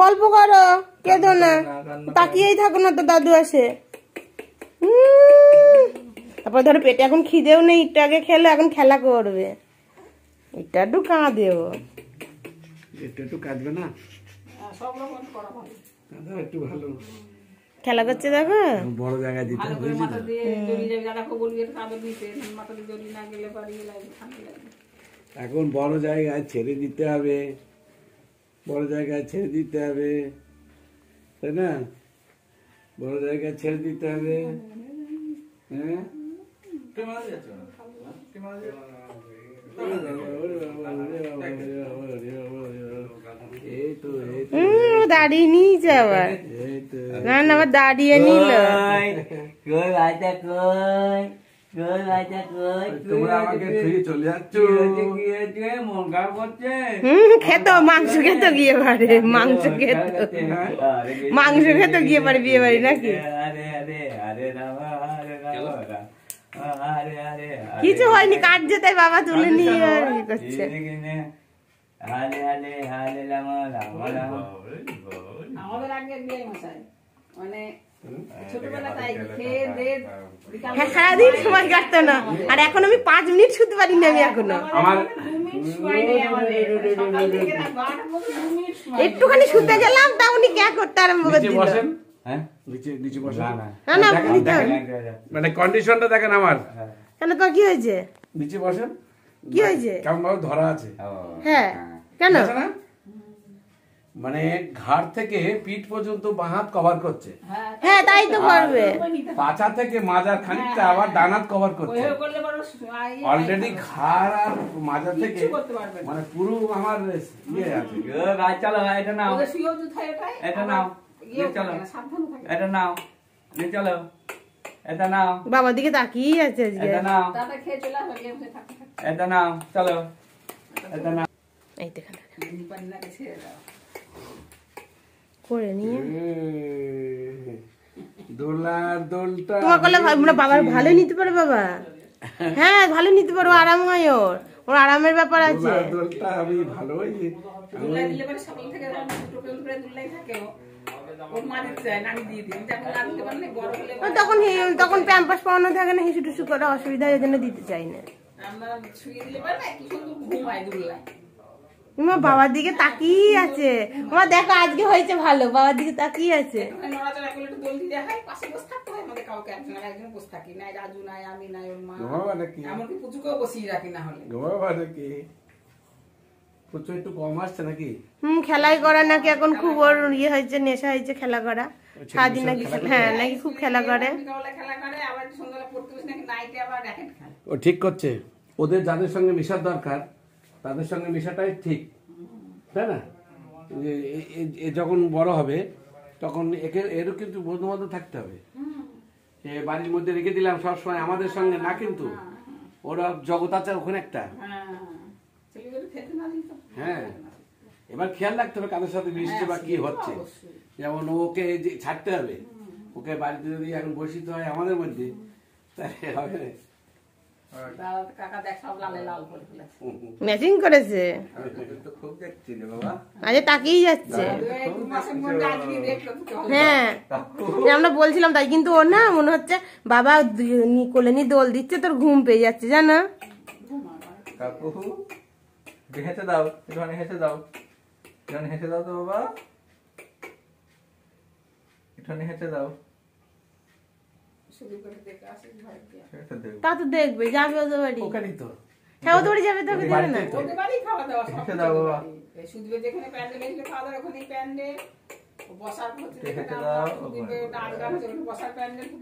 গল্প করো কেঁদো না তাকিয়েই থাকো না তো দাদু আসে তারপর ধরো পেটে এখন খিদেও নেই ইটটা আগে খেলে এখন খেলা করবে ইটটা একটু কাঁদেও একটু হ্যাঁ, খেলা করছে দেখো বড় জায়গা দিতে এখন বড় জায়গায় ছেড়ে দিতে হবে বড় জায়গায় ছেড়ে দিতে হবে তাই না বড় জায়গায় ছেড়ে দিতে হবে হ্যাঁ দাঁড়িয়ে নিয়ে যাবার না না আমার দাঁড়িয়ে নিল কই বাচ্চা কই খেত মাংস খেত গিয়ে পারে মাংস খেত মাংস খেত হ্যাঁ। গিয়ে পারে বিয়ে বাড়ি নাকি কিছু হয়নি কাঠ যেতে বাবা তুলে নিয়ে মানে হ্যাঁ সারাদিন সময় কাটতো না আর এখন আমি পাঁচ মিনিট শুতে পারিনি আমি এখনো একটুখানি শুতে গেলাম তা উনি কে করতে আরম্ভ করে হ্যাঁ? মানে কন্ডিশনটা দেখেন আমার হ্যাঁ। কেন তো কি হয়েছে নিচে বসেন কি হয়েছে কেমন ধরা আছে হ্যাঁ, হ্যাঁ। কেন মানে ঘাড় থেকে পিঠ পর্যন্ত বাঁ কভার করছে হ্যাঁ তাই হ্যাঁ, তো পারবে হ্যাঁ, পাছা থেকে মাজার খানিকটা হ্যাঁ, আবার ডানাত কভার করছে অলরেডি ঘাড় আর মাজা থেকে মানে পুরো আমার ইয়ে আছে ভাই চলো এটা নাও ইয়ে এটা নাও চলো এটা নাও চলো এটা নাও বাবার দিকে তাকিয়ে আছে আজকে এটা নাও এটা নাও চলো এটা নাও এই দেখা করে নিয়ে দোলার দোলটা আমরা বাবার ভালো নিতে পারে বাবা হ্যাঁ ভালো নিতে পারো আরাম হয় ওর ওর আরামের ব্যাপার আছে দোলটা আমি ভালো দোলা দিলে পরে সকাল থেকে থাকে তখন তখন প্যাম্পাস থাকে না হিসু টুসু করা অসুবিধা এই জন্য দিতে চাই না তোমার বাবার দিকে তাকিয়ে আছে আমার দেখো আজকে হয়েছে ভালো বাবার দিকে তাকিয়ে আছে খেলাই করা নাকি এখন খুব ওর ইয়ে হয়েছে নেশা হয়েছে খেলা করা সারাদিন নাকি হ্যাঁ নাকি খুব খেলা করে ও ঠিক করছে ওদের যাদের সঙ্গে মিশার দরকার তাদের সঙ্গে মেশাটাই ঠিক তাই না যখন বড় হবে তখন একে এরও কিন্তু বন্ধুবান্ধব থাকতে হবে বাড়ির মধ্যে রেখে দিলাম সবসময় আমাদের সঙ্গে না কিন্তু ওরা জগৎ আছে ওখানে একটা হ্যাঁ এবার খেয়াল রাখতে হবে কাদের সাথে মিশছে বা কি হচ্ছে যেমন ওকে ছাড়তে হবে ওকে বাড়িতে যদি এখন বসিতে হয় আমাদের মধ্যে তাহলে হবে না ম্যাচিং করেছে আজ তাকিয়ে যাচ্ছে হ্যাঁ আমরা বলছিলাম তাই কিন্তু ও না মনে হচ্ছে বাবা কোলেনি দোল দিচ্ছে তোর ঘুম পেয়ে যাচ্ছে জানো হেসে দাও হেসে দাও হেসে দাও তো বাবা হেসে দাও তা তো দেখবে যাবে ওদের বাড়ি ওখানেই তো হ্যাঁ ওদের যাবে না ওদের বাড়ি খাওয়া দাওয়া সব সুদবে যেখানে প্যান্ডেল এসে খাওয়া দাওয়া ওখানেই প্যান্ডেল বসার বসার প্যান্ডেল